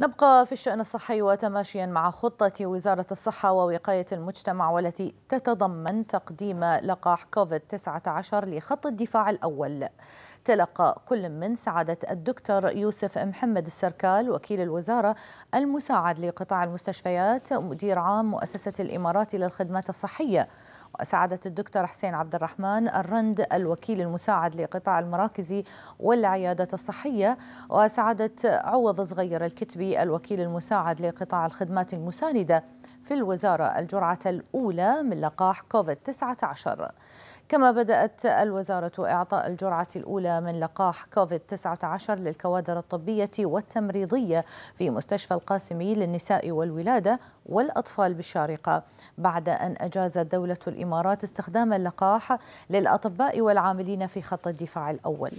نبقى في الشأن الصحي وتماشيا مع خطة وزارة الصحة ووقاية المجتمع والتي تتضمن تقديم لقاح كوفيد-19 لخط الدفاع الأول تلقى كل من سعادة الدكتور يوسف محمد السركال وكيل الوزارة المساعد لقطاع المستشفيات ومدير عام مؤسسة الإمارات للخدمات الصحية وسعادة الدكتور حسين عبد الرحمن الرند الوكيل المساعد لقطاع المراكزي والعيادات الصحية وسعادة عوض صغير الكتبي الوكيل المساعد لقطاع الخدمات المساندة في الوزارة الجرعة الأولى من لقاح كوفيد-19 كما بدأت الوزارة إعطاء الجرعة الأولى من لقاح كوفيد-19 للكوادر الطبية والتمريضية في مستشفى القاسمي للنساء والولادة والأطفال بالشارقة بعد أن أجازت دولة الإمارات استخدام اللقاح للأطباء والعاملين في خط الدفاع الأول